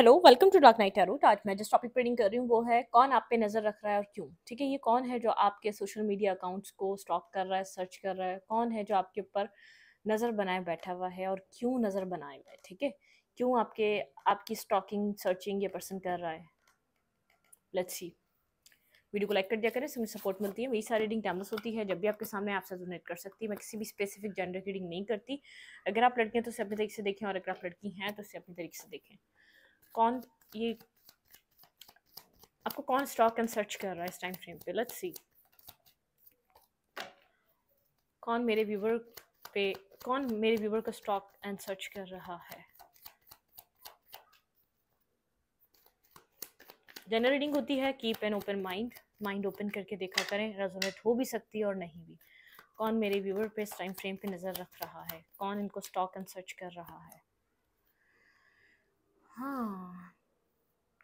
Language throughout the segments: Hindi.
Hello welcome to Doc Night Tarot आज मैं जिस टॉपिक पे रीडिंग कर रही हूँ वो है कौन आप पे नज़र रख रहा है और क्यों ठीक है ये कौन है जो आपके सोशल मीडिया अकाउंट्स को स्टॉक कर रहा है सर्च कर रहा है कौन है जो आपके ऊपर नज़र बनाए बैठा हुआ है और क्यों नज़र बनाए हुआ है ठीक है क्यों आपके आपकी स्टॉकिंग सर्चिंग ये पर्सन कर रहा है लेट्स सी वीडियो को लाइक कर दिया करें इसमें सपोर्ट मिलती है मेरी सारी रीडिंग टैमस होती है जब भी आपके सामने आपसे डोनेट कर सकती है मैं किसी भी स्पेसिफिक जेंडर की रीडिंग नहीं करती अगर आप लड़के हैं तो उसे अपने तरीके से देखें और अगर आप लड़की हैं तो उसे अपने तरीके से देखें कौन ये आपको कौन स्टॉक एंड सर्च कर रहा है इस टाइम फ्रेम पे लेट्स सी कौन मेरे व्यूवर पे कौन मेरे व्यूवर का स्टॉक एंड सर्च कर रहा है जनरल रीडिंग होती है keep an open mind mind open करके देखा करें रेजोनेट हो भी सकती है और नहीं भी कौन मेरे व्यूवर पे इस टाइम फ्रेम पे नज़र रख रहा है कौन इनको स्टॉक एंड सर्च कर रहा है हाँ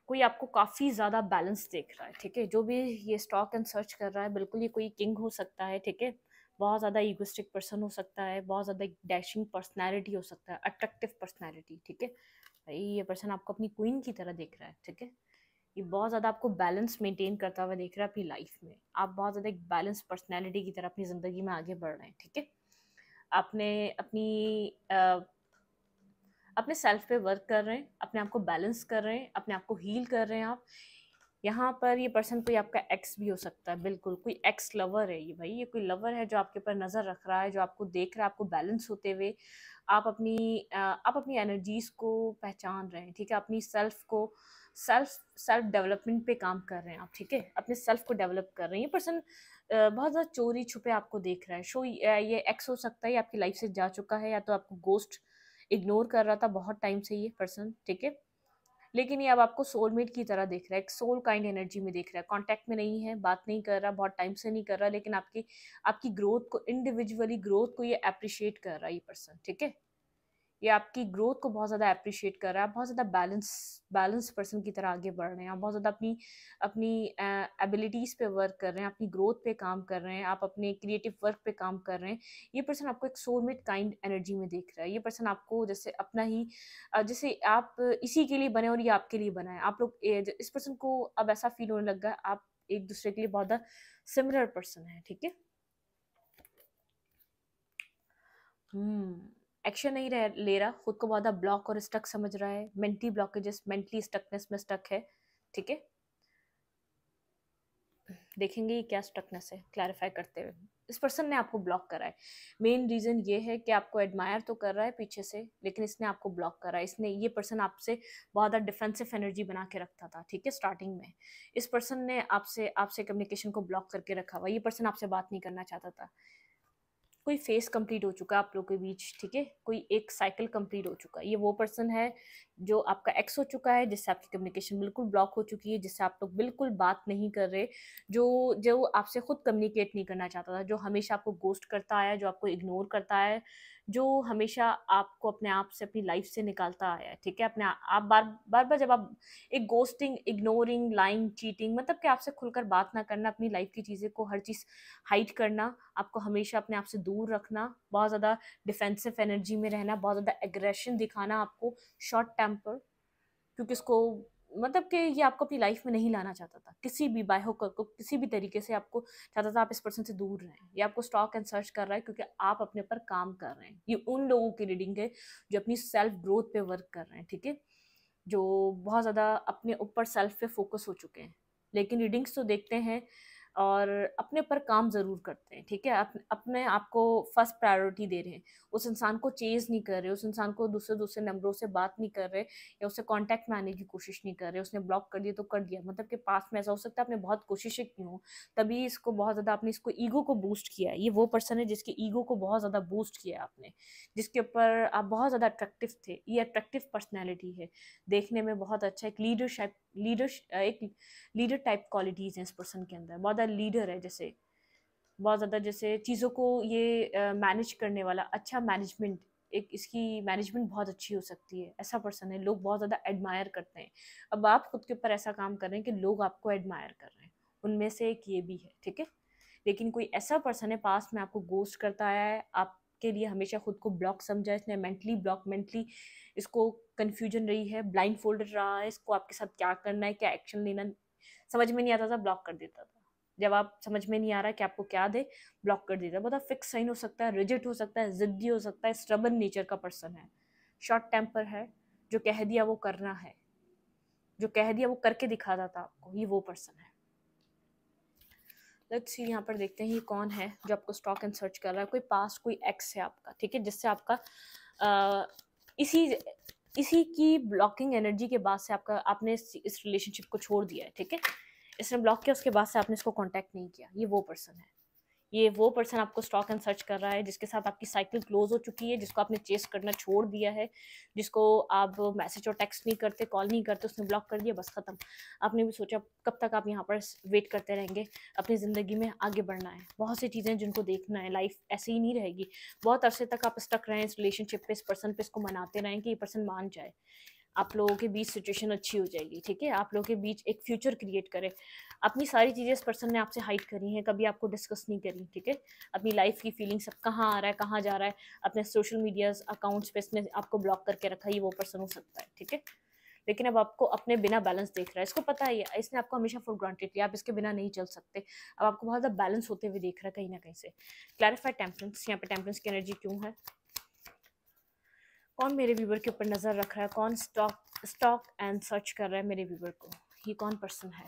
कोई आपको काफ़ी ज़्यादा बैलेंस देख रहा है ठीक है जो भी ये स्टॉक एंड सर्च कर रहा है बिल्कुल ये कोई किंग हो सकता है ठीक है बहुत ज़्यादा ईगोस्टिक पर्सन हो सकता है बहुत ज़्यादा डैशिंग पर्सनैलिटी हो सकता है अट्रैक्टिव पर्सनैलिटी ठीक है भाई ये पर्सन आपको अपनी क्वीन की तरह देख रहा है ठीक है ये बहुत ज़्यादा आपको बैलेंस मेंटेन करता हुआ देख रहा है अपनी लाइफ में आप बहुत ज़्यादा एक बैलेंस पर्सनैलिटी की तरह अपनी ज़िंदगी में आगे बढ़ रहे हैं ठीक है आपने अपनी अपने सेल्फ पे वर्क कर रहे हैं अपने आप को बैलेंस कर रहे हैं अपने आप को हील कर रहे हैं आप यहाँ पर ये पर्सन कोई आपका एक्स भी हो सकता है बिल्कुल कोई एक्स लवर है ये भाई ये कोई लवर है जो आपके ऊपर नज़र रख रहा है जो आपको देख रहा है आपको बैलेंस होते हुए आप अपनी आप अपनी एनर्जीज़ को पहचान रहे हैं ठीक है अपनी सेल्फ को सेल्फ सेल्फ डेवलपमेंट पे काम कर रहे हैं आप ठीक है अपने सेल्फ को डेवलप कर रहे हैं ये पर्सन बहुत ज़्यादा चोरी छुपे आपको देख रहा है शो ये एक्स हो सकता है आपकी लाइफ से जा चुका है या तो आपको गोस्ट इग्नोर कर रहा था बहुत टाइम से ये पर्सन ठीक है लेकिन ये अब आपको सोलमेट की तरह देख रहा है एक सोल काइंड एनर्जी में देख रहा है कांटेक्ट में नहीं है बात नहीं कर रहा बहुत टाइम से नहीं कर रहा लेकिन आपकी आपकी ग्रोथ को इंडिविजुअली ग्रोथ को ये अप्रिशिएट कर रहा है ये पर्सन ठीक है ये आपकी ग्रोथ को बहुत ज़्यादा अप्रिशिएट कर रहा है आप बहुत ज़्यादा बैलेंस बैलेंस पर्सन की तरह आगे बढ़ रहे हैं आप बहुत ज़्यादा अपनी अपनी एबिलिटीज़ uh, पे वर्क कर रहे हैं अपनी ग्रोथ पे काम कर रहे हैं आप अपने क्रिएटिव वर्क पे काम कर रहे हैं ये पर्सन आपको एक सोलमेट काइंड एनर्जी में देख रहा है ये पर्सन आपको जैसे अपना ही जैसे आप इसी के लिए बने और ये आपके लिए बनाए आप लोग इस पर्सन को अब ऐसा फील होने लग गया आप एक दूसरे के लिए बहुत ज्यादा सिमिलर पर्सन है ठीक है हम्म एक्शन नहीं रह ले रहा खुद को बहुत ज़्यादा ब्लॉक और स्टक समझ रहा है मेंटली ब्लॉकेजेस मेंटली स्टकनेस में स्टक है ठीक है देखेंगे क्या स्टकनेस है क्लैरिफाई करते हुए इस पर्सन ने आपको ब्लॉक करा है मेन रीज़न ये है कि आपको एडमायर तो कर रहा है पीछे से लेकिन इसने आपको ब्लॉक करा है इसने ये पर्सन आपसे बहुत ज़्यादा डिफेंसिव एनर्जी बना के रखता था ठीक है स्टार्टिंग में इस पर्सन ने आपसे आपसे कम्युनिकेशन को ब्लॉक करके रखा हुआ ये पर्सन आपसे बात नहीं करना चाहता था कोई फेस कंप्लीट हो चुका है आप लोग के बीच ठीक है कोई एक साइकिल कंप्लीट हो चुका है ये वो पर्सन है जो आपका एक्स हो चुका है जिससे आपकी कम्युनिकेशन बिल्कुल ब्लॉक हो चुकी है जिससे आप लोग बिल्कुल बात नहीं कर रहे जो जो आपसे खुद कम्युनिकेट नहीं करना चाहता था जो हमेशा आपको गोस्ट करता आया जो आपको इग्नोर करता है जो हमेशा आपको अपने आप से अपनी लाइफ से निकालता आया है ठीक है अपने आप बार बार बार जब आप एक गोस्टिंग इग्नोरिंग लाइंग चीटिंग मतलब कि आपसे खुलकर बात ना करना अपनी लाइफ की चीज़ें को हर चीज़ हाइट करना आपको हमेशा अपने आप से दूर रखना बहुत ज़्यादा डिफेंसिव एनर्जी में रहना बहुत ज़्यादा एग्रेशन दिखाना आपको शॉर्ट टेम्पर क्योंकि इसको मतलब कि ये आपको अपनी लाइफ में नहीं लाना चाहता था किसी भी बाय होकर को किसी भी तरीके से आपको चाहता था आप इस पर्सन से दूर रहें ये आपको स्टॉक एंड सर्च कर रहा है क्योंकि आप अपने पर काम कर रहे हैं ये उन लोगों की रीडिंग है जो अपनी सेल्फ ग्रोथ पे वर्क कर रहे हैं ठीक है जो बहुत ज़्यादा अपने ऊपर सेल्फ पे फोकस हो चुके हैं लेकिन रीडिंग्स तो देखते हैं और अपने पर काम ज़रूर करते हैं ठीक है अप, अपने आप को फर्स्ट प्रायोरिटी दे रहे हैं उस इंसान को चेज नहीं कर रहे उस इंसान को दूसरे दूसरे नंबरों से बात नहीं कर रहे या उससे कांटेक्ट में आने की कोशिश नहीं कर रहे उसने ब्लॉक कर दिया तो कर दिया मतलब कि पास में ऐसा हो सकता है आपने बहुत कोशिशें की हों तभी इसको बहुत ज़्यादा आपने इसको ईगो को बूस्ट किया है ये वो पर्सन है जिसके ईगो को बहुत ज़्यादा बूस्ट किया है आपने जिसके ऊपर आप बहुत ज़्यादा अट्रैक्टिव थे ये अट्रैक्टिव पर्सनैलिटी है देखने में बहुत अच्छा एक लीडरशिप लीडर uh, एक लीडर टाइप क्वालिटीज़ हैं इस पर्सन के अंदर बहुत ज़्यादा लीडर है जैसे बहुत ज़्यादा जैसे चीज़ों को ये मैनेज uh, करने वाला अच्छा मैनेजमेंट एक इसकी मैनेजमेंट बहुत अच्छी हो सकती है ऐसा पर्सन है लोग बहुत ज़्यादा एडमायर करते हैं अब आप खुद के ऊपर ऐसा काम कर रहे हैं कि लोग आपको एडमायर कर रहे हैं उनमें से एक ये भी है ठीक है लेकिन कोई ऐसा पर्सन है पास्ट में आपको गोस्ट करता आया है आप के लिए हमेशा खुद को ब्लॉक समझा इसने मेंटली ब्लॉक मेंटली इसको कन्फ्यूजन रही है ब्लाइंड फोल्ड रहा है इसको आपके साथ क्या करना है क्या एक्शन लेना समझ में नहीं आता था ब्लॉक कर देता था जब आप समझ में नहीं आ रहा कि आपको क्या दे ब्लॉक कर देता है बता फिक्स साइन हो सकता है रिजिट हो सकता है ज़िद्दी हो सकता है स्ट्रबन नेचर का पर्सन है शॉर्ट टेम्पर है जो कह दिया वो करना है जो कह दिया वो करके दिखाता था आपको ये वो पर्सन है लेट्स सी यहाँ पर देखते हैं ये कौन है जो आपको स्टॉक एंड सर्च कर रहा है कोई पास कोई एक्स है आपका ठीक है जिससे आपका आ, इसी इसी की ब्लॉकिंग एनर्जी के बाद से आपका आपने इस, इस रिलेशनशिप को छोड़ दिया है ठीक है इसने ब्लॉक किया उसके बाद से आपने इसको कॉन्टैक्ट नहीं किया ये वो पर्सन है ये वो पर्सन आपको स्टॉक एंड सर्च कर रहा है जिसके साथ आपकी साइकिल क्लोज हो चुकी है जिसको आपने चेस करना छोड़ दिया है जिसको आप मैसेज और टेक्स्ट नहीं करते कॉल नहीं करते उसने ब्लॉक कर दिया बस ख़त्म आपने भी सोचा कब तक आप यहाँ पर वेट करते रहेंगे अपनी ज़िंदगी में आगे बढ़ना है बहुत सी चीज़ें जिनको देखना है लाइफ ऐसे ही नहीं रहेगी बहुत अरसे तक आप स्टक रहें इस रिलेशनशिप पर इस पर्सन पर इसको मनाते रहें कि ये पर्सन मान जाए आप लोगों के बीच सिचुएशन अच्छी हो जाएगी ठीक है आप लोगों के बीच एक फ्यूचर क्रिएट करें अपनी सारी चीज़ें इस पर्सन ने आपसे हाइड करी हैं कभी आपको डिस्कस नहीं करी ठीक है अपनी लाइफ की फीलिंग सब कहाँ आ रहा है कहाँ जा रहा है अपने सोशल मीडिया अकाउंट्स पे इसने आपको ब्लॉक करके रखा ये वो पर्सन हो सकता है ठीक है लेकिन अब आपको अपने बिना बैलेंस देख रहा है इसको पता ही है इसने आपको हमेशा फुल ग्रांटेड लिया आप इसके बिना नहीं चल सकते अब आपको बहुत ज़्यादा बैलेंस होते हुए देख रहा है कहीं ना कहीं से क्लैरिफाइड टेम्परेंस यहाँ पे टेम्परेंस की एनर्जी क्यों है कौन मेरे व्यूवर के ऊपर नज़र रख रहा है कौन स्टॉक स्टॉक एंड सर्च कर रहा है मेरे व्यूवर को ये कौन पर्सन है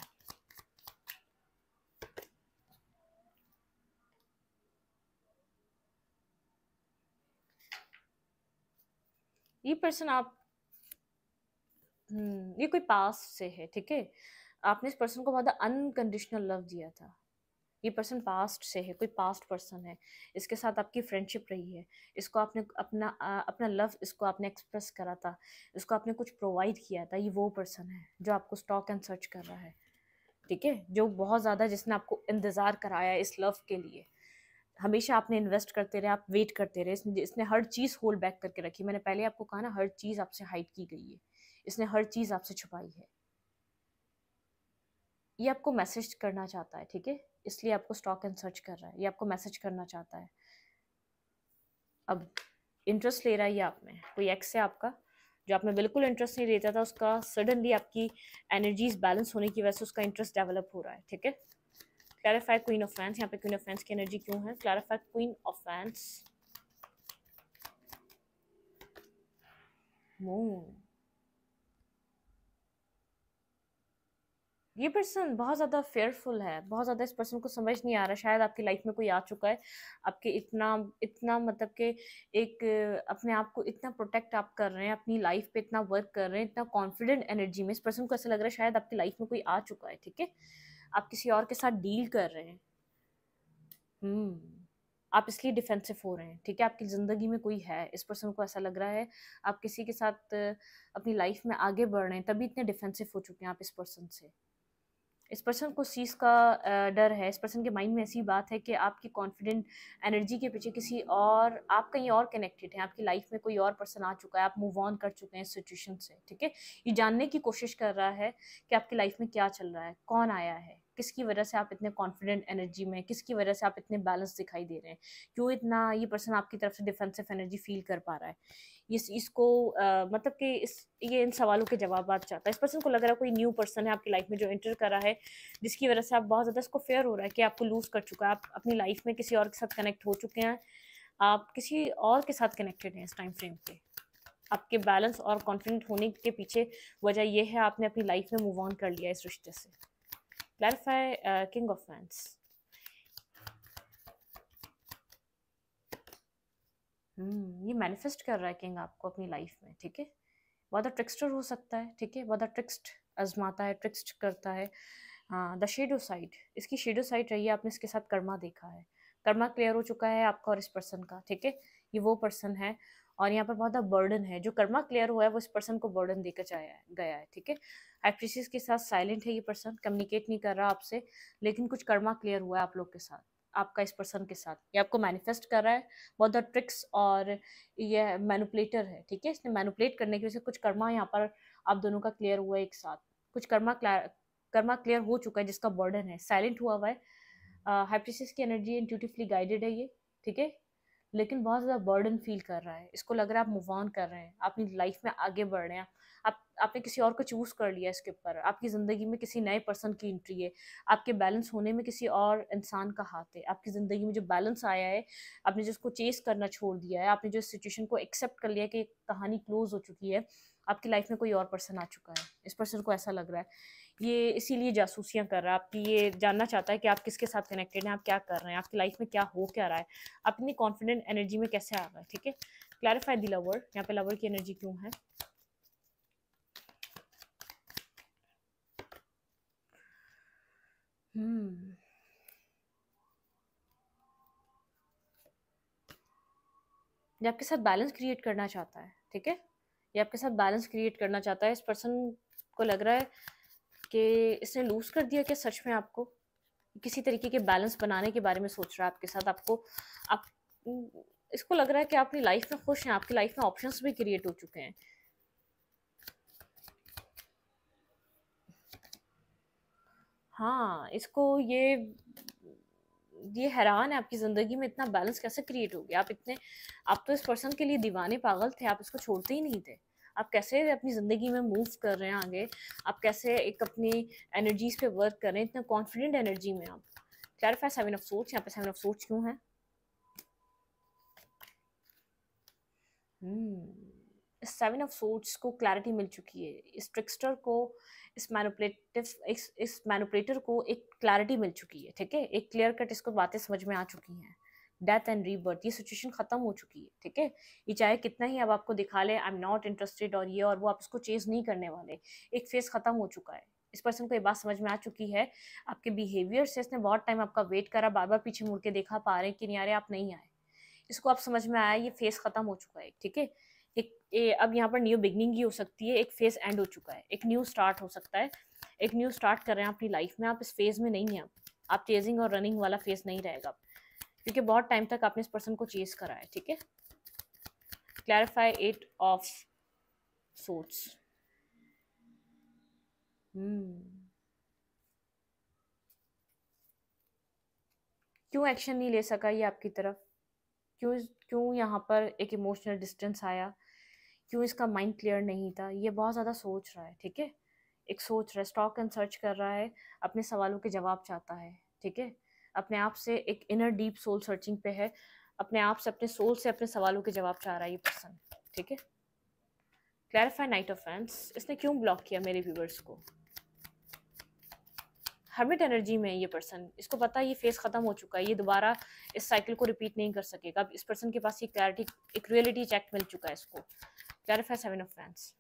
ये पर्सन आप हम्म, ये कोई पास से है ठीक है आपने इस पर्सन को बहुत अनकंडीशनल लव दिया था ये पर्सन पास्ट से है कोई पास्ट पर्सन है इसके साथ आपकी फ्रेंडशिप रही है इसको आपने अपना आ, अपना लव इसको आपने एक्सप्रेस करा था इसको आपने कुछ प्रोवाइड किया था ये वो पर्सन है जो आपको स्टॉक एंड सर्च कर रहा है ठीक है जो बहुत ज़्यादा जिसने आपको इंतज़ार कराया इस लव के लिए हमेशा आपने इन्वेस्ट करते रहे आप वेट करते रहे इसने इसने हर चीज़ होल्ड बैक करके रखी मैंने पहले आपको कहा ना हर चीज़ आपसे हाइड की गई है इसने हर चीज़ आपसे छुपाई है ये आपको मैसेज करना चाहता है ठीक है इसलिए आपको स्टॉक एंड सर्च कर रहा है या आपको मैसेज करना चाहता है अब इंटरेस्ट ले रहा है ये आप में कोई एक्स है आपका जो आप में बिल्कुल इंटरेस्ट नहीं लेता था उसका सडनली आपकी एनर्जीज बैलेंस होने की वजह से उसका इंटरेस्ट डेवलप हो रहा है ठीक है क्लैरिफाई क्वीन ऑफ फैंस यहाँ पे क्वीन ऑफ फैंस की एनर्जी क्यों है clarify queen of fans moon ये पर्सन बहुत ज़्यादा फेयरफुल है बहुत ज़्यादा इस पर्सन को समझ नहीं आ रहा शायद आपकी लाइफ में कोई आ चुका है आपके इतना इतना मतलब के एक अपने आप को इतना प्रोटेक्ट आप कर रहे हैं अपनी लाइफ पे इतना वर्क कर रहे हैं इतना कॉन्फिडेंट एनर्जी में इस पर्सन को ऐसा लग रहा है शायद आपकी लाइफ में कोई आ चुका है ठीक है आप किसी और के साथ डील कर रहे हैं हम्म आप इसलिए डिफेंसिव हो रहे हैं ठीक है आपकी ज़िंदगी में कोई है इस पर्सन को ऐसा लग रहा है आप किसी के साथ अपनी लाइफ में आगे बढ़ रहे हैं तभी इतने डिफेंसिव हो चुके हैं आप इस पर्सन से इस पर्सन को सीस का डर है इस पर्सन के माइंड में ऐसी बात है कि आपकी कॉन्फिडेंट एनर्जी के पीछे किसी और आप कहीं और कनेक्टेड हैं आपकी लाइफ में कोई और पर्सन आ चुका है आप मूव ऑन कर चुके हैं इस सिचुएशन से ठीक है ये जानने की कोशिश कर रहा है कि आपकी लाइफ में क्या चल रहा है कौन आया है किसकी वजह से आप इतने कॉन्फिडेंट एनर्जी में किसकी वजह से आप इतने बैलेंस दिखाई दे रहे हैं क्यों इतना ये पर्सन आपकी तरफ से डिफेंसिव एनर्जी फील कर पा रहा है इस इसको आ, मतलब कि इस ये इन सवालों के जवाब चाहता है इस पर्सन को लग रहा है कोई न्यू पर्सन है आपकी लाइफ में जो एंटर करा है जिसकी वजह से आप बहुत ज़्यादा इसको फेयर हो रहा है कि आपको लूज़ कर चुका है आप अपनी लाइफ में किसी और के साथ कनेक्ट हो चुके हैं आप किसी और के साथ कनेक्टेड हैं इस टाइम फ्रेम पे आपके बैलेंस और कॉन्फिडेंट होने के पीछे वजह यह है आपने अपनी लाइफ में मूव ऑन कर लिया इस रिश्ते से clarify king of fans hmm, ये मैनिफेस्ट कर रहा है किंग आपको अपनी लाइफ में ठीक है वादा ट्रिक्स्टर हो सकता है ठीक है वादा ट्रिक्स्ट आजमाता है ट्रिक्स्ट करता है द शेडो साइड इसकी शेडो साइड रही है आपने इसके साथ कर्मा देखा है कर्मा क्लियर हो चुका है आपका और इस पर्सन का ठीक है ये वो पर्सन है और यहाँ पर बहुत बर्डन है जो कर्मा क्लियर हुआ है वो इस पर्सन को बर्डन देकर जाया गया है ठीक है एक्ट्रेसेस के साथ साइलेंट है ये पर्सन कम्युनिकेट नहीं कर रहा आपसे लेकिन कुछ कर्मा क्लियर हुआ है आप लोग के साथ आपका इस पर्सन के साथ ये आपको मैनिफेस्ट कर रहा है बहुत द ट्रिक्स और ये मैनुपलेटर है ठीक है इसने मैनुपलेट करने की वजह से कुछ कर्मा यहाँ पर आप दोनों का क्लियर हुआ है एक साथ कुछ कर्मा कर्मा क्लियर हो चुका है जिसका बर्डन है साइलेंट हुआ हुआ है हाइप्रिसिस की एनर्जी इंट्यूटिवली गाइडेड है ये ठीक है लेकिन बहुत ज़्यादा बर्डन फील कर रहा है इसको लग रहा है आप मूव ऑन कर रहे हैं अपनी लाइफ में आगे बढ़ रहे हैं आप आपने किसी और को चूज़ कर लिया इसके ऊपर आपकी ज़िंदगी में किसी नए पर्सन की एंट्री है आपके बैलेंस होने में किसी और इंसान का हाथ है आपकी ज़िंदगी में जो बैलेंस आया है आपने जो उसको चेस करना छोड़ दिया है आपने जो इस सिचुएशन को एक्सेप्ट कर लिया कि कहानी क्लोज हो चुकी है आपकी लाइफ में कोई और पर्सन आ चुका है इस पर्सन को ऐसा लग रहा है ये इसीलिए जासूसियाँ कर रहा है आपकी ये जानना चाहता है कि आप किसके साथ कनेक्टेड हैं आप क्या कर रहे हैं आपकी लाइफ में क्या हो क्या रहा है आप इतनी कॉन्फिडेंट एनर्जी में कैसे आ रहा है ठीक है क्लैरिफाई दी लवर यहाँ पे लवर की एनर्जी क्यों है Hmm. ये आपके साथ बैलेंस क्रिएट करना चाहता है ठीक है ये आपके साथ बैलेंस क्रिएट करना चाहता है इस पर्सन को लग रहा है कि इसने लूज़ कर दिया क्या सच में आपको किसी तरीके के बैलेंस बनाने के बारे में सोच रहा है आपके साथ आपको आप इसको लग रहा है कि आपकी लाइफ में खुश हैं आपकी लाइफ में ऑप्शंस भी क्रिएट हो चुके हैं हाँ इसको ये ये हैरान है आपकी ज़िंदगी में इतना बैलेंस कैसे क्रिएट हो गया आप इतने आप तो इस पर्सन के लिए दीवाने पागल थे आप इसको छोड़ते ही नहीं थे आप कैसे अपनी ज़िंदगी में मूव कर रहे हैं आगे आप कैसे एक अपनी एनर्जीज पे वर्क कर रहे हैं इतना कॉन्फिडेंट एनर्जी में आप क्लैरिफाई सेवन ऑफ सोच यहाँ पे सेवन ऑफ सोच क्यों है hmm. सेवन ऑफ सोर्ट्स को क्लैरिटी मिल चुकी है इस ट्रिक्स्टर को इस मैनुपलेटिव इस इस मैनुपलेटर को एक क्लैरिटी मिल चुकी है ठीक है एक क्लियर कट इसको बातें समझ में आ चुकी हैं डेथ एंड रीबर्थ ये सिचुएशन खत्म हो चुकी है ठीक है ये चाहे कितना ही अब आपको दिखा ले आई एम नॉट इंटरेस्टेड और ये और वो आप इसको चेज नहीं करने वाले एक फेज खत्म हो चुका है इस पर्सन को ये बात समझ में आ चुकी है आपके बिहेवियर से इसने बहुत टाइम आपका वेट करा बार बार पीछे मुड़ के देखा पा रहे हैं कि नहीं यारे आप नहीं आए इसको आप समझ में आया ये फेस खत्म हो चुका है ठीक है ए, अब यहाँ पर न्यू बिगनिंग ही हो सकती है एक फेज एंड हो चुका है एक न्यू स्टार्ट हो सकता है एक न्यू स्टार्ट कर रहे हैं अपनी लाइफ में आप इस फेज़ में नहीं हैं आप चेजिंग और रनिंग वाला फेज़ नहीं रहेगा क्योंकि बहुत टाइम तक आपने इस पर्सन को चेज करा है ठीक है क्लैरिफाई एट ऑफ सोर्ट्स क्यों एक्शन नहीं ले सका ये आपकी तरफ क्यों क्यों यहाँ पर एक इमोशनल डिस्टेंस आया क्यों इसका माइंड क्लियर नहीं था ये बहुत ज़्यादा सोच रहा है ठीक है एक सोच रहा है स्टॉक एंड सर्च कर रहा है अपने सवालों के जवाब चाहता है ठीक है अपने आप से एक इनर डीप सोल सर्चिंग पे है अपने आप से अपने सोल से अपने सवालों के जवाब चाह रहा है ये पर्सन ठीक है क्लैरिफाई नाइट ऑफ फैंस इसने क्यों ब्लॉक किया मेरे व्यूवर्स को हर्मिट एनर्जी में ये पर्सन इसको पता है ये फेस ख़त्म हो चुका है ये दोबारा इस साइकिल को रिपीट नहीं कर सकेगा अब इस पर्सन के पास ये क्लैरिटी एक रियलिटी चेक मिल चुका है इसको टेरिफा सेवन ऑफ फैंस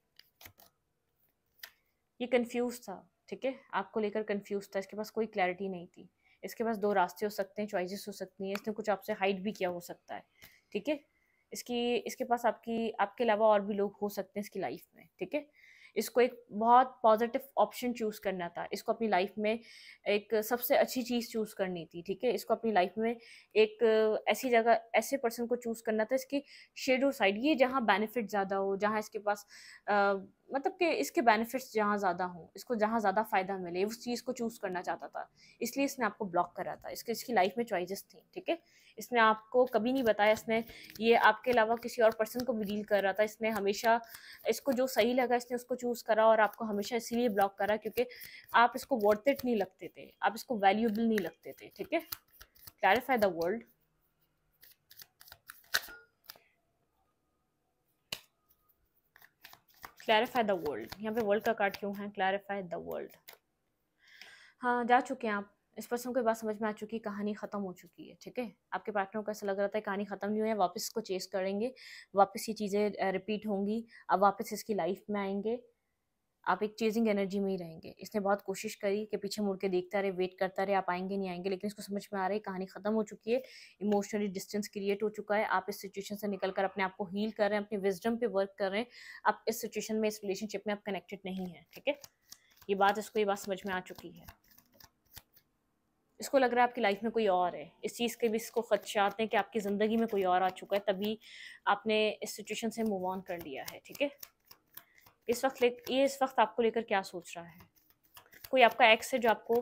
ये कन्फ्यूज था ठीक है आपको लेकर कन्फ्यूज था इसके पास कोई क्लैरिटी नहीं थी इसके पास दो रास्ते हो सकते हैं चॉइसेस हो सकती हैं इसने कुछ आपसे हाइड भी किया हो सकता है ठीक है इसकी इसके पास आपकी आपके अलावा और भी लोग हो सकते हैं इसकी लाइफ में ठीक है इसको एक बहुत पॉजिटिव ऑप्शन चूज़ करना था इसको अपनी लाइफ में एक सबसे अच्छी चीज़ चूज़ करनी थी ठीक है इसको अपनी लाइफ में एक ऐसी जगह ऐसे पर्सन को चूज़ करना था इसकी शेडो साइड ये जहाँ बेनिफिट ज़्यादा हो जहाँ इसके पास आ, मतलब कि इसके बेनिफिट्स जहाँ ज़्यादा हों इसको जहाँ ज़्यादा फ़ायदा मिले उस चीज़ को चूज़ करना चाहता था इसलिए इसने आपको ब्लॉक करा था इसके इसकी लाइफ में चॉइसेस थी ठीक है इसने आपको कभी नहीं बताया इसने ये आपके अलावा किसी और पर्सन को भी डील कर रहा था इसने हमेशा इसको जो सही लगा इसने उसको चूज़ करा और आपको हमेशा इसीलिए ब्लॉक करा क्योंकि आप इसको वर्थ इट नहीं लगते थे आप इसको वैल्यूबल नहीं लगते थे ठीक है clarify the world clarify the world यहाँ पे वर्ल्ड का कार्ड क्यों है क्लैरिफाई द वर्ल्ड हाँ जा चुके हैं आप इस पर्सन को बात समझ में आ चुकी कहानी ख़त्म हो चुकी है ठीक है आपके पार्टनर को ऐसा लग रहा था कहानी ख़त्म नहीं हुई है वापस इसको चेस करेंगे वापस ये चीज़ें रिपीट होंगी अब वापस इसकी लाइफ में आएंगे आप एक चेजिंग एनर्जी में ही रहेंगे इसने बहुत कोशिश करी कि पीछे मुड़ के देखता रहे वेट करता रहे आप आएंगे नहीं आएंगे लेकिन इसको समझ में आ रहा है कहानी खत्म हो चुकी है इमोशनली डिस्टेंस क्रिएट हो चुका है आप इस सिचुएशन से निकल कर अपने आप को हील कर रहे हैं अपने विजडम पे वर्क कर रहे हैं आप इस सिचुएशन में इस रिलेशनशिप में आप कनेक्टेड नहीं है ठीक है ये बात इसको ये बात समझ में आ चुकी है इसको लग रहा है आपकी लाइफ में कोई और है इस चीज़ के भी इसको खदशात हैं कि आपकी ज़िंदगी में कोई और आ चुका है तभी आपने इस सिचुएशन से मूव ऑन कर लिया है ठीक है इस वक्त ये इस वक्त आपको लेकर क्या सोच रहा है कोई आपका एक्स है जो आपको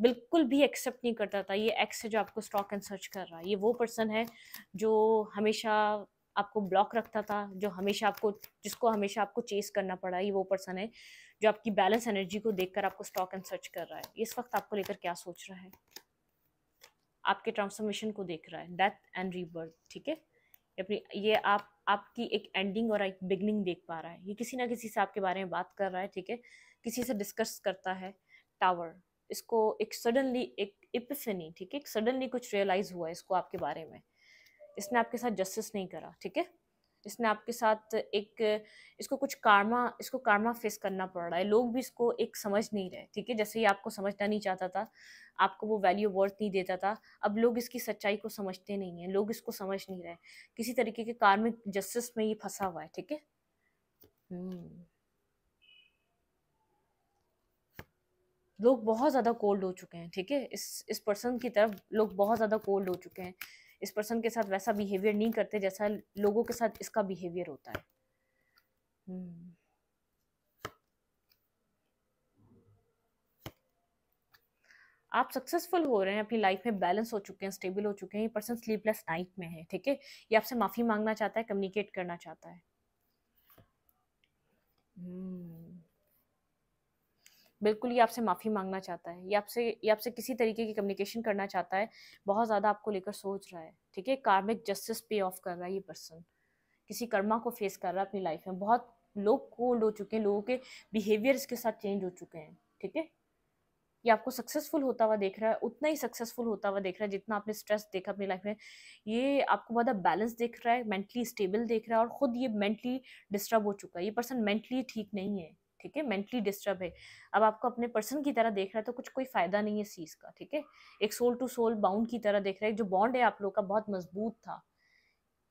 बिल्कुल भी एक्सेप्ट नहीं करता था ये एक्स है जो आपको स्टॉक एंड सर्च कर रहा है ये वो पर्सन है जो हमेशा आपको ब्लॉक रखता था जो हमेशा आपको जिसको हमेशा आपको चेस करना पड़ा ये वो पर्सन है जो आपकी बैलेंस एनर्जी को देखकर आपको स्टॉक एंड सर्च कर रहा है इस वक्त आपको लेकर क्या सोच रहा है आपके ट्रांसफॉर्मेशन को देख रहा है डेथ एंड रीबर्थ ठीक है अपनी ये आप आपकी एक एंडिंग और एक बिगनिंग देख पा रहा है ये किसी ना किसी से आपके बारे में बात कर रहा है ठीक है किसी से डिस्कस करता है टावर इसको एक सडनली एक इपिफनी ठीक है सडनली कुछ रियलाइज़ हुआ है इसको आपके बारे में इसने आपके साथ जस्टिस नहीं करा ठीक है इसने आपके साथ एक इसको कुछ कारमा इसको कारमा फेस करना पड़ रहा है लोग भी इसको एक समझ नहीं रहे ठीक है जैसे ही आपको समझना नहीं चाहता था आपको वो वैल्यू वर्थ नहीं देता था अब लोग इसकी सच्चाई को समझते नहीं है लोग इसको समझ नहीं रहे किसी तरीके के कार्मिक जस्टिस में ये फंसा हुआ है ठीक है हम्म। लोग बहुत ज़्यादा कोल्ड हो चुके हैं ठीक है इस इस पर्सन की तरफ लोग बहुत ज़्यादा कोल्ड हो चुके हैं इस पर्सन के साथ वैसा बिहेवियर नहीं करते जैसा लोगों के साथ इसका बिहेवियर होता है hmm. आप सक्सेसफुल हो रहे हैं अपनी लाइफ में बैलेंस हो चुके हैं स्टेबल हो चुके हैं ये पर्सन स्लीपलेस नाइट में है ठीक है ये आपसे माफ़ी मांगना चाहता है कम्युनिकेट करना चाहता है hmm. बिल्कुल ये आपसे माफ़ी मांगना चाहता है ये आपसे ये आपसे किसी तरीके की कम्युनिकेशन करना चाहता है बहुत ज़्यादा आपको लेकर सोच रहा है ठीक है कार्मिक जस्टिस पे ऑफ कर रहा है ये पर्सन किसी कर्मा को फेस कर रहा है अपनी लाइफ में बहुत लोग कोल्ड हो चुके हैं लोगों के बिहेवियर इसके साथ चेंज हो चुके हैं ठीक है ये आपको सक्सेसफुल होता हुआ देख रहा है उतना ही सक्सेसफुल होता हुआ देख रहा है जितना आपने स्ट्रेस देखा अपनी लाइफ में ये आपको बहुत बैलेंस देख रहा है मेंटली स्टेबल देख रहा है और ख़ुद ये मेंटली डिस्टर्ब हो चुका है ये पर्सन मेंटली ठीक नहीं है ठीक है मेंटली डिस्टर्ब है अब आपको अपने पर्सन की तरह देख रहा है तो कुछ कोई फ़ायदा नहीं है इस चीज़ का ठीक है एक सोल टू सोल बाउंड की तरह देख रहा है जो बॉन्ड है आप लोग का बहुत मजबूत था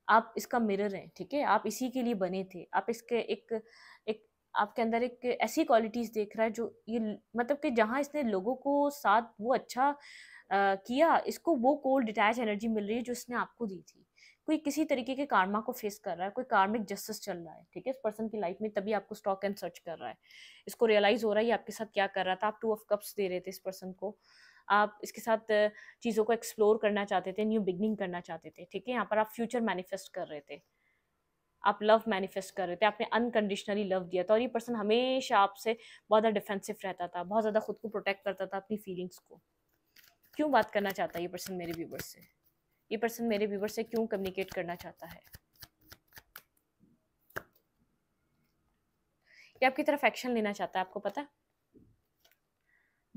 आप इसका मिरर हैं ठीक है आप इसी के लिए बने थे आप इसके एक एक आपके अंदर एक ऐसी क्वालिटीज़ देख रहा है जो ये मतलब कि जहाँ इसने लोगों को साथ वो अच्छा आ, किया इसको वो कोल्ड डिटैच एनर्जी मिल रही है जो इसने आपको दी थी कोई किसी तरीके के कारमा को फेस कर रहा है कोई कार्मिक जस्टिस चल रहा है ठीक है इस पर्सन की लाइफ में तभी आपको स्टॉक एंड सर्च कर रहा है इसको रियलाइज़ हो रहा है ये आपके साथ क्या कर रहा था आप टू ऑफ कप्स दे रहे थे इस पर्सन को आप इसके साथ चीज़ों को एक्सप्लोर करना चाहते थे न्यू बिगनिंग करना चाहते थे ठीक है यहाँ पर आप फ्यूचर मैनिफेस्ट कर रहे थे आप लव मैनिफेस्ट कर रहे थे आपने अनकंडीशनली लव दिया था और ये पर्सन हमेशा आपसे बहुत ज़्यादा डिफेंसिव रहता था बहुत ज़्यादा खुद को प्रोटेक्ट करता था अपनी फीलिंग्स को क्यों बात करना चाहता है ये पर्सन मेरे व्यूवर्स से ये पर्सन मेरे व्यूवर से क्यों कम्युनिकेट करना चाहता है ये आपकी तरफ एक्शन लेना चाहता है आपको पता है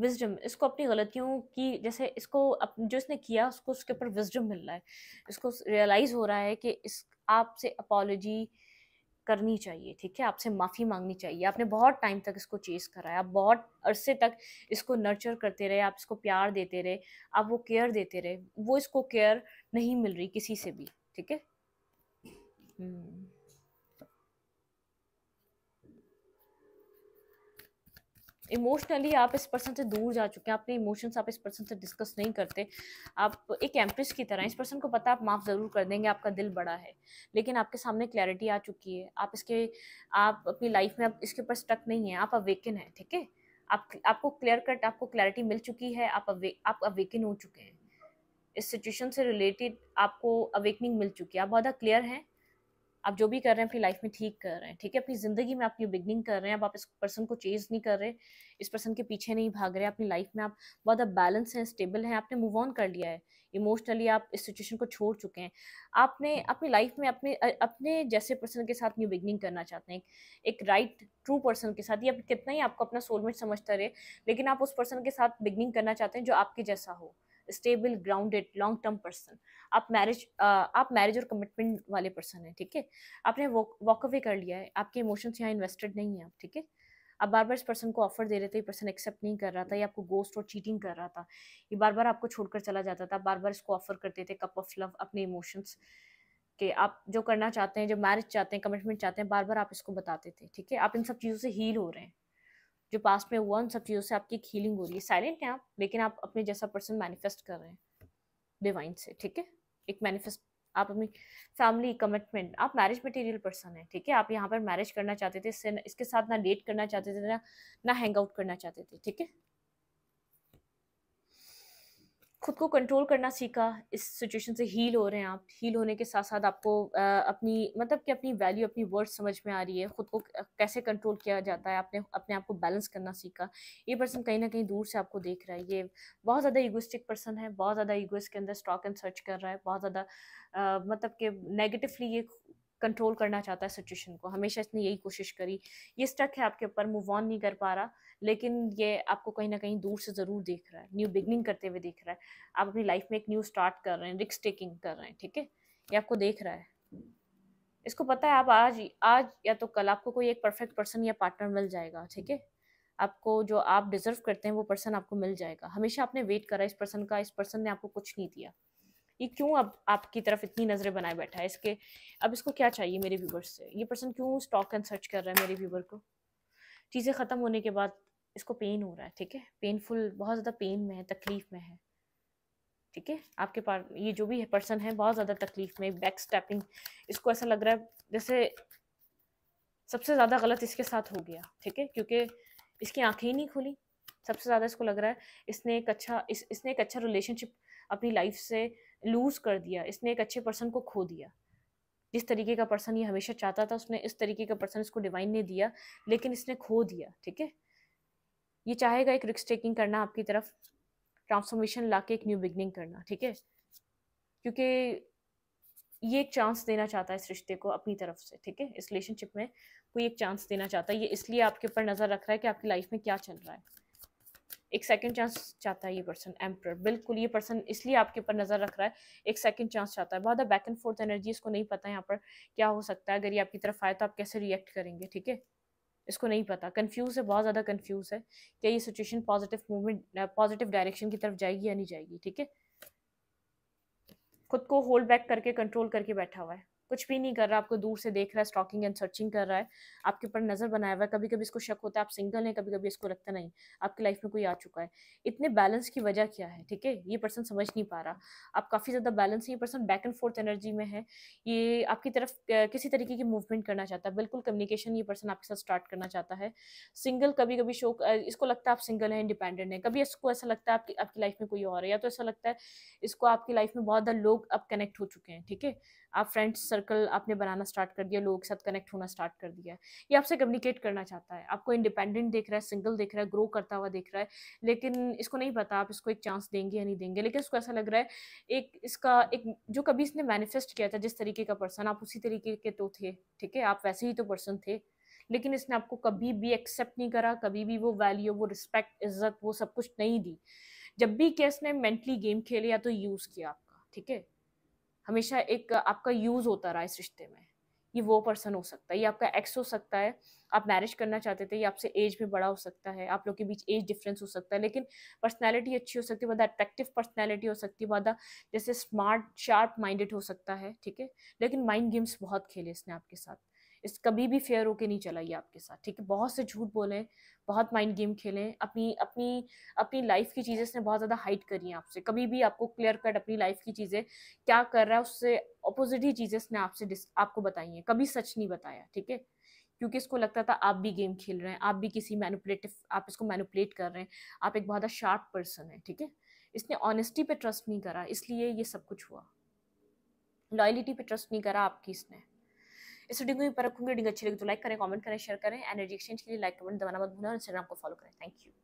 विजडम इसको अपनी गलतियों की जैसे इसको अप, जो इसने किया उसको उसके ऊपर विजडम मिल रहा है इसको रियलाइज़ हो रहा है कि इस आपसे अपॉलोजी करनी चाहिए ठीक है आपसे माफ़ी मांगनी चाहिए आपने बहुत टाइम तक इसको चेस कराया आप बहुत अरसे तक इसको नर्चर करते रहे आप इसको प्यार देते रहे आप वो केयर देते रहे वो इसको केयर नहीं मिल रही किसी से भी ठीक है इमोशनली आप इस पर्सन से दूर जा चुके हैं अपने इमोशंस आप इस पर्सन से डिस्कस नहीं करते आप एक एम्प्रेस की तरह इस पर्सन को पता आप माफ़ ज़रूर कर देंगे आपका दिल बड़ा है लेकिन आपके सामने क्लैरिटी आ चुकी है आप इसके आप अपनी लाइफ में आप इसके ऊपर स्टक नहीं है आप अवेकन हैं ठीक है आप आपको क्लियर कट आपको क्लैरिटी मिल चुकी है आप अवे आप अवेकन हो चुके हैं इस सिचुएशन से रिलेटेड आपको अवेकनिंग मिल चुकी है आप बहुत क्लियर हैं आप जो भी कर रहे हैं अपनी लाइफ में ठीक कर रहे हैं ठीक है अपनी ज़िंदगी में आप न्यू बिगनिंग कर रहे हैं अब आप इस पर्सन को चेज नहीं कर रहे इस पर्सन के पीछे नहीं भाग रहे अपनी लाइफ में आप बहुत अब बैलेंस हैं स्टेबल हैं आपने मूव ऑन कर लिया है इमोशनली आप इस सिचुएशन को छोड़ चुके हैं आपने अपनी लाइफ में अपने अपने जैसे पर्सन के साथ न्यू बिगनिंग करना चाहते हैं एक राइट ट्रू पर्सन के साथ ये कितना ही आपको अपना सोलमेट समझता रहे लेकिन आप उस पर्सन के साथ बिगनिंग करना चाहते हैं जो आपके जैसा हो stable grounded long term person आप मैरिज आप मैरिज और कमिटमेंट वाले पर्सन हैं ठीक है आपने वॉक अवे कर लिया है आपके इमोशंस यहाँ इन्वेस्टेड नहीं है आप ठीक है आप बार बार इस पर्सन को ऑफर दे रहे थे ये पर्सन एक्सेप्ट नहीं कर रहा था ये आपको गोस्ट और चीटिंग कर रहा था ये बार बार आपको छोड़कर चला जाता था बार बार इसको ऑफर करते थे कप ऑफ लव अपने इमोशंस के आप जो करना चाहते हैं जो मैरिज चाहते हैं कमिटमेंट चाहते हैं बार बार आप इसको बताते थे ठीक है आप इन सब चीज़ों से हील हो रहे हैं जो पास्ट में हुआ उन सब चीज़ों से आपकी हीलिंग हो रही है साइलेंट हैं आप लेकिन आप अपने जैसा पर्सन मैनिफेस्ट कर रहे हैं डिवाइन से ठीक है एक मैनिफेस्ट आप अपनी फैमिली कमिटमेंट आप मैरिज मटेरियल पर्सन है ठीक है आप यहाँ पर मैरिज करना चाहते थे इससे इसके साथ ना डेट करना चाहते थे ना ना हैंग आउट करना चाहते थे ठीक है खुद को कंट्रोल करना सीखा इस सिचुएशन से हील हो रहे हैं आप हील होने के साथ साथ आपको अपनी मतलब कि अपनी वैल्यू अपनी वर्ड समझ में आ रही है खुद को कैसे कंट्रोल किया जाता है आपने अपने आप को बैलेंस करना सीखा ये पर्सन कहीं ना कहीं दूर से आपको देख रहा है ये बहुत ज़्यादा ईगोस्टिक पर्सन है बहुत ज़्यादा ईगोस के अंदर स्टॉक एंड सर्च कर रहा है बहुत ज़्यादा मतलब कि नेगेटिवली ये कंट्रोल करना चाहता है सिचुएशन को हमेशा इसने यही कोशिश करी ये स्टक है आपके ऊपर मूव ऑन नहीं कर पा रहा लेकिन ये आपको कहीं ना कहीं दूर से ज़रूर देख रहा है न्यू बिगनिंग करते हुए देख रहा है आप अपनी लाइफ में एक न्यू स्टार्ट कर रहे हैं रिक्स टेकिंग कर रहे हैं ठीक है ये आपको देख रहा है इसको पता है आप आज आज या तो कल आपको कोई एक परफेक्ट पर्सन या पार्टनर मिल जाएगा ठीक है आपको जो आप डिजर्व करते हैं वो पर्सन आपको मिल जाएगा हमेशा आपने वेट करा इस पर्सन का इस पर्सन ने आपको कुछ नहीं दिया ये क्यों अब आपकी तरफ इतनी नज़रें बनाए बैठा है इसके अब इसको क्या चाहिए मेरे व्यूवर्स से ये पर्सन क्यों स्टॉक एंड सर्च कर रहा है मेरे व्यूवर को चीज़ें ख़त्म होने के बाद इसको पेन हो रहा है ठीक है पेनफुल बहुत ज़्यादा पेन में है तकलीफ़ में है ठीक है आपके पास ये जो भी है पर्सन है बहुत ज़्यादा तकलीफ़ में बैक स्टैपिंग इसको ऐसा लग रहा है जैसे सबसे ज़्यादा गलत इसके साथ हो गया ठीक है क्योंकि इसकी आंखें ही नहीं खुली सबसे ज़्यादा इसको लग रहा है इसने एक अच्छा इस इसने एक अच्छा रिलेशनशिप अपनी लाइफ से लूज कर दिया इसने एक अच्छे पर्सन को खो दिया जिस तरीके का पर्सन ये हमेशा चाहता था उसने इस तरीके का पर्सन इसको डिवाइन ने दिया लेकिन इसने खो दिया ठीक है ये चाहेगा एक रिक्स टेकिंग करना आपकी तरफ ट्रांसफॉर्मेशन ला के एक न्यू बिगनिंग करना ठीक है क्योंकि ये एक चांस देना चाहता है इस रिश्ते को अपनी तरफ से ठीक है इस रिलेशनशिप में कोई एक चांस देना चाहता है ये इसलिए आपके ऊपर नज़र रख रहा है कि आपकी लाइफ में क्या चल रहा है एक सेकंड चांस चाहता है ये पर्सन एम्पर बिल्कुल ये पर्सन इसलिए आपके ऊपर नज़र रख रहा है एक सेकंड चांस चाहता है बहुत ज़्यादा बैक एंड फोर्थ एनर्जी इसको नहीं पता यहाँ पर क्या हो सकता है अगर ये आपकी तरफ आए तो आप कैसे रिएक्ट करेंगे ठीक है इसको नहीं पता कन्फ्यूज है बहुत ज़्यादा कन्फ्यूज है क्या ये situation positive movement positive direction की तरफ जाएगी या नहीं जाएगी ठीक है खुद को होल्ड बैक करके कंट्रोल करके बैठा हुआ है कुछ भी नहीं कर रहा आपको दूर से देख रहा है स्टॉकिंग एंड सर्चिंग कर रहा है आपके ऊपर नज़र बनाया हुआ है कभी कभी इसको शक होता है आप सिंगल हैं कभी कभी इसको लगता नहीं आपकी लाइफ में कोई आ चुका है इतने बैलेंस की वजह क्या है ठीक है ये पर्सन समझ नहीं पा रहा आप काफ़ी ज़्यादा बैलेंस है ये person back and forth energy में है ये आपकी तरफ किसी तरीके की मूवमेंट करना चाहता है बिल्कुल कम्युनिकेशन ये पर्सन आपके साथ स्टार्ट करना चाहता है सिंगल कभी कभी शो इसको लगता है आप सिंगल हैं इंडिपेंडेंट हैं कभी इसको ऐसा लगता है आपकी आपकी लाइफ में कोई और है या तो ऐसा लगता है इसको आपकी लाइफ में बहुत ज़्यादा लोग अब कनेक्ट हो चुके हैं ठीक है आप फ्रेंड सर्कल आपने बनाना स्टार्ट कर दिया लोगों के साथ कनेक्ट होना स्टार्ट कर दिया है ये आपसे कम्युनिकेट करना चाहता है आपको इंडिपेंडेंट देख रहा है सिंगल देख रहा है ग्रो करता हुआ देख रहा है लेकिन इसको नहीं पता आप इसको एक चांस देंगे या नहीं देंगे लेकिन इसको ऐसा लग रहा है एक इसका एक जो कभी इसने मैनिफेस्ट किया था जिस तरीके का पर्सन आप उसी तरीके के तो थे ठीक है आप वैसे ही तो पर्सन थे लेकिन इसने आपको कभी भी एक्सेप्ट नहीं करा कभी भी वो वैल्यू वो रिस्पेक्ट इज्जत वो सब कुछ नहीं दी जब भी क्या इसने मेंटली गेम खेले या तो यूज़ किया आपका ठीक है हमेशा एक आपका यूज होता रहा इस रिश्ते में ये वो पर्सन हो सकता है ये आपका एक्स हो सकता है आप मैरिज करना चाहते थे ये आपसे एज भी बड़ा हो सकता है आप लोग के बीच एज डिफरेंस हो सकता है लेकिन पर्सनैलिटी अच्छी हो सकती है ज़्यादा अट्रैक्टिव पर्सनैलिटी हो सकती है ज़्यादा जैसे स्मार्ट शार्प माइंडेड हो सकता है ठीक है लेकिन माइंड गेम्स बहुत खेले इसने आपके साथ इस कभी भी फेयर होके नहीं चला ये आपके साथ ठीक है बहुत से झूठ बोलें बहुत माइंड गेम खेलें अपनी अपनी अपनी लाइफ की चीज़ें इसने बहुत ज़्यादा हाइट करी हैं आपसे कभी भी आपको क्लियर कट अपनी लाइफ की चीज़ें क्या कर रहा है उससे अपोजिट ही चीज़ें इसने आपसे आपको बताई हैं कभी सच नहीं बताया ठीक है क्योंकि इसको लगता था आप भी गेम खेल रहे हैं आप भी किसी मैनुपलेटिव आप इसको मैनुपलेट कर रहे हैं आप एक बहुत शार्प पर्सन है ठीक है इसने ऑनेस्टी पे ट्रस्ट नहीं करा इसलिए ये सब कुछ हुआ लॉयलिटी पे ट्रस्ट नहीं करा आपकी इसने इस वीडियो को पर रखूंगी वीडियो अच्छी लगी तो लाइक करें कमेंट करें शेयर करें एनर्जी एक्सचेंज के लिए लाइक कमेंट दबाना मत भूलना और इंस्टाग्राम को फॉलो करें थैंक यू